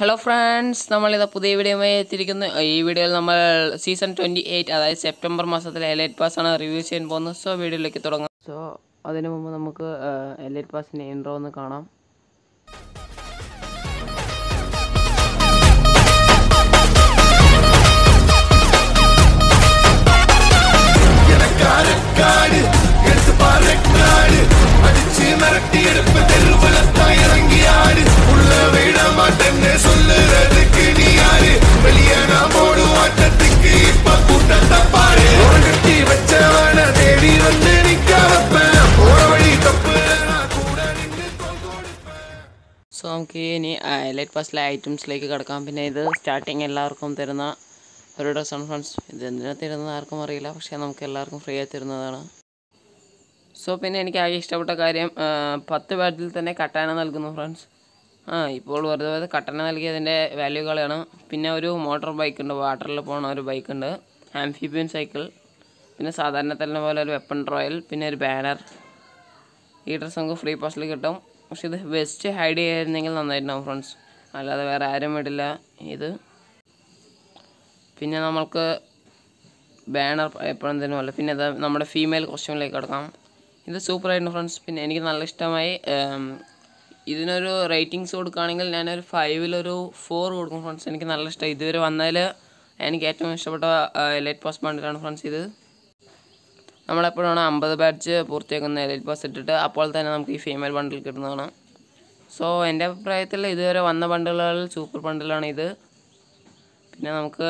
hello friends നമ്മളിത് പുതിയ വീഡിയോയുമായി എത്തിയിരിക്കുന്നു ഈ വീഡിയോയിൽ നമ്മൾ സീസൺ ട്വൻറ്റി എയ്റ്റ് അതായത് സെപ്റ്റംബർ മാസത്തിലെ എലൈറ്റ് പാസ്സാണ് റിവ്യൂ ചെയ്യാൻ പോകുന്നത് സോ വീഡിയോയിലേക്ക് തുടങ്ങാം സോ അതിനു മുമ്പ് നമുക്ക് എലൈറ്റ് പാസിൻ്റെ ഇൻട്രോ ഒന്ന് കാണാം സോ നമുക്ക് ഇനി ഹൈലൈറ്റ് പാസ്റ്റിലെ ഐറ്റംസിലേക്ക് കിടക്കാം പിന്നെ ഇത് സ്റ്റാർട്ടിങ് എല്ലാവർക്കും തരുന്ന ഒരു ഡ്രസ്സാണ് ഫ്രണ്ട്സ് ഇത് എന്തിനാ തരുന്നത് ആർക്കും അറിയില്ല പക്ഷേ നമുക്ക് എല്ലാവർക്കും ഫ്രീ ആയി തരുന്നതാണ് സോ പിന്നെ എനിക്ക് ആകെ ഇഷ്ടപ്പെട്ട കാര്യം പത്ത് ബാറ്റിൽ തന്നെ കട്ടാന നൽകുന്നു ഫ്രണ്ട്സ് ആ ഇപ്പോൾ വെറുതെ വെറുതെ കട്ടന നൽകിയതിൻ്റെ വാല്യൂ കളയാണ് പിന്നെ ഒരു മോട്ടോർ ബൈക്ക് ഉണ്ട് വാട്ടറിൽ പോണ ഒരു ബൈക്ക് ഉണ്ട് ആംഫിബിയൻ സൈക്കിൾ പിന്നെ സാധാരണ തന്നെ പോലെ ഒരു വെപ്പൺ റോയൽ പിന്നെ ഒരു ബാനർ ഈ ഡ്രസ്സ് നമുക്ക് ഫ്രീ പാസ്റ്റിൽ കിട്ടും പക്ഷെ ഇത് വെസ്റ്റ് ഹൈഡ് ചെയ്യായിരുന്നെങ്കിൽ നന്നായിട്ടുണ്ടാവും ഫ്രണ്ട്സ് അല്ലാതെ വേറെ ആരും വിടില്ല ഇത് പിന്നെ നമ്മൾക്ക് ബാനർ എപ്പോഴും തന്നെ അല്ല പിന്നെ അത് നമ്മുടെ ഫീമെയിൽ കോസ്റ്റ്യൂമിലേക്ക് കിടക്കാം ഇത് സൂപ്പറായിരുന്നു ഫ്രണ്ട്സ് പിന്നെ എനിക്ക് നല്ല ഇഷ്ടമായി ഇതിനൊരു റേറ്റിങ്സ് കൊടുക്കുകയാണെങ്കിൽ ഞാനൊരു ഫൈവിലൊരു ഫോർ കൊടുക്കും ഫ്രണ്ട്സ് എനിക്ക് നല്ല ഇഷ്ടമായി ഇതുവരെ വന്നതിൽ എനിക്ക് ഏറ്റവും ഇഷ്ടപ്പെട്ട ലൈറ്റ് പോസ്റ്റ് ബാൻഡിലാണ് ഫ്രണ്ട്സ് ഇത് നമ്മളെപ്പോഴാണ് അമ്പത് ബാച്ച് പൂർത്തിയാക്കുന്ന എലൈറ്റ് പാസ് ഇട്ടിട്ട് അപ്പോൾ തന്നെ നമുക്ക് ഈ ഫീമെയിൽ ബണ്ടിൽ കിട്ടുന്നതാണ് സോ എൻ്റെ അഭിപ്രായത്തിൽ ഇതുവരെ വന്ന ബണ്ടിലുകളിൽ സൂപ്പർ ബണ്ടിലാണ് ഇത് പിന്നെ നമുക്ക്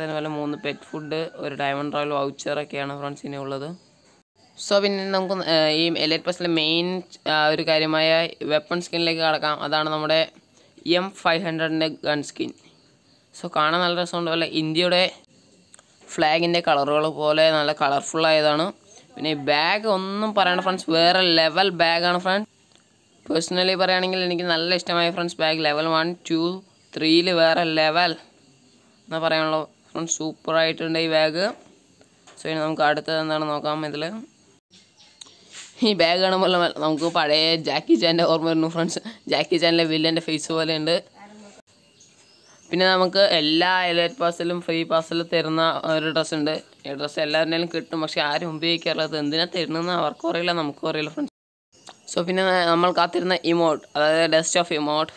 തന്നെ പോലെ മൂന്ന് പെറ്റ് ഫുഡ് ഒരു ഡയമണ്ട് റോയൽ വൗച്ചറൊക്കെയാണ് ഫ്രണ്ട്സ് ഇനി ഉള്ളത് സോ പിന്നെ നമുക്ക് ഈ എലൈറ്റ് പ്ലസിലെ മെയിൻ ഒരു കാര്യമായ വെപ്പൺ സ്കിന്നിലേക്ക് കടക്കാം അതാണ് നമ്മുടെ എം ഫൈവ് ഹൺഡ്രഡിൻ്റെ ഗൺ സ്കിൻ സോ കാണാൻ നല്ല രസമുണ്ട് അല്ല ഇന്ത്യയുടെ ഫ്ലാഗിൻ്റെ കളറുകൾ പോലെ നല്ല കളർഫുൾ ആയതാണ് പിന്നെ ഈ ബാഗ് ഒന്നും പറയണ്ട ഫ്രണ്ട്സ് വേറെ ലെവൽ ബാഗാണ് ഫ്രണ്ട്സ് പേഴ്സണലി പറയുകയാണെങ്കിൽ എനിക്ക് നല്ല ഇഷ്ടമായ friends bag level one two ത്രീയിൽ വേറെ ലെവൽ എന്നാ പറയാനുള്ളൂ ഫ്രണ്ട്സ് സൂപ്പറായിട്ടുണ്ട് ഈ ബാഗ് സോ ഇനി നമുക്ക് അടുത്തത് എന്താണ് നോക്കാം ഇതിൽ ഈ ബാഗ് കാണുമ്പോൾ നമുക്ക് പഴയ ജാക്കി ചാൻ്റെ ഓർമ്മ വരുന്നു ഫ്രണ്ട്സ് ജാക്കി ചാനിലെ വില്ലൻ്റെ ഫേസ് പോലെ ഉണ്ട് പിന്നെ നമുക്ക് എല്ലാ എലൈറ്റ് പാസിലും ഫ്രീ പാസിലും തരുന്ന ഒരു ഡ്രസ്സ് ഉണ്ട് ഈ ഡ്രസ്സ് എല്ലാവരുടെയും കിട്ടും പക്ഷേ ആരും ഉപയോഗിക്കാറുള്ളത് എന്തിനാണ് തരുന്നതെന്ന് അവർക്കും അറിയില്ല നമുക്കും അറിയില്ല ഫ്രണ്ട്സ് സോ പിന്നെ നമ്മൾ കാത്തിരുന്ന ഇമോട്ട് അതായത് ഡെസ്റ്റ് ഓഫ് ഇമോട്ട്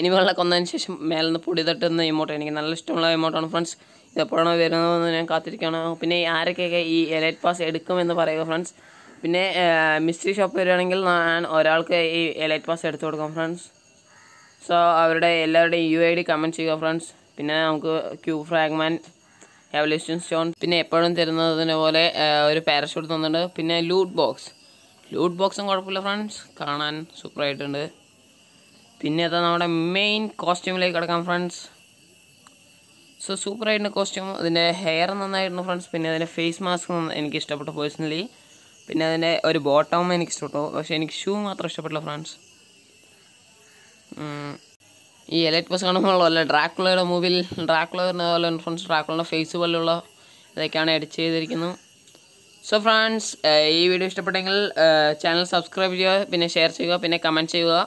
എനിമകളെ കൊന്നതിന് ശേഷം മേലെ നിന്ന് പൊടി തട്ടുന്ന ഇമോട്ട് എനിക്ക് നല്ല ഇഷ്ടമുള്ള ഇമോട്ടാണ് ഫ്രണ്ട്സ് ഇതെപ്പോഴാണോ വരുന്നതെന്ന് ഞാൻ കാത്തിരിക്കുകയാണ് പിന്നെ ആരൊക്കെയൊക്കെ ഈ എലൈറ്റ് പാസ് എടുക്കുമെന്ന് പറയുക ഫ്രണ്ട്സ് പിന്നെ മിസ്റ്ററി ഷോപ്പ് വരികയാണെങ്കിൽ ഞാൻ ഒരാൾക്ക് ഈ എലൈറ്റ് പാസ് എടുത്തു കൊടുക്കാം ഫ്രണ്ട്സ് സോ അവരുടെ എല്ലാവരുടെയും യു ഐ ഡി കമൻറ്റ് ചെയ്യുക ഫ്രണ്ട്സ് പിന്നെ നമുക്ക് ക്യൂ ഫ്രാഗ്മാൻ എവല്യൂഷൻ സ്റ്റോൺ പിന്നെ എപ്പോഴും തരുന്നതിനെ പോലെ ഒരു പാരഷൂട്ട് തന്നിട്ടുണ്ട് പിന്നെ ലൂട്ട് ബോക്സ് ലൂട്ട് ബോക്സും കുഴപ്പമില്ല ഫ്രണ്ട്സ് കാണാൻ സൂപ്പറായിട്ടുണ്ട് പിന്നെ അത് നമ്മുടെ മെയിൻ കോസ്റ്റ്യൂമിലേക്ക് കിടക്കാം ഫ്രണ്ട്സ് സോ സൂപ്പറായിട്ടുണ്ട് കോസ്റ്റ്യൂം അതിൻ്റെ ഹെയർ നന്നായിരുന്നു ഫ്രണ്ട്സ് പിന്നെ അതിൻ്റെ ഫേസ് മാസ്ക് എനിക്ക് ഇഷ്ടപ്പെട്ടു പേഴ്സണലി പിന്നെ അതിൻ്റെ ഒരു ബോട്ടം എനിക്ക് ഇഷ്ടപ്പെട്ടു പക്ഷേ എനിക്ക് ഷൂ മാത്രം ഇഷ്ടപ്പെട്ടില്ല ഫ്രണ്ട്സ് ഈ എലൈറ്റ് കാണുമ്പോൾ അല്ല ഡ്രാക്കുളയുടെ മൂവിൽ ഡ്രാക്കുള പോലെ ഫ്രണ്ട്സ് ഡ്രാക്കുളയുടെ ഫേസ് പോലെയുള്ള ഇതൊക്കെയാണ് എഡിറ്റ് ചെയ്തിരിക്കുന്നത് സോ ഫ്രണ്ട്സ് ഈ വീഡിയോ ഇഷ്ടപ്പെട്ടെങ്കിൽ ചാനൽ സബ്സ്ക്രൈബ് ചെയ്യുക പിന്നെ ഷെയർ ചെയ്യുക പിന്നെ കമൻറ്റ് ചെയ്യുക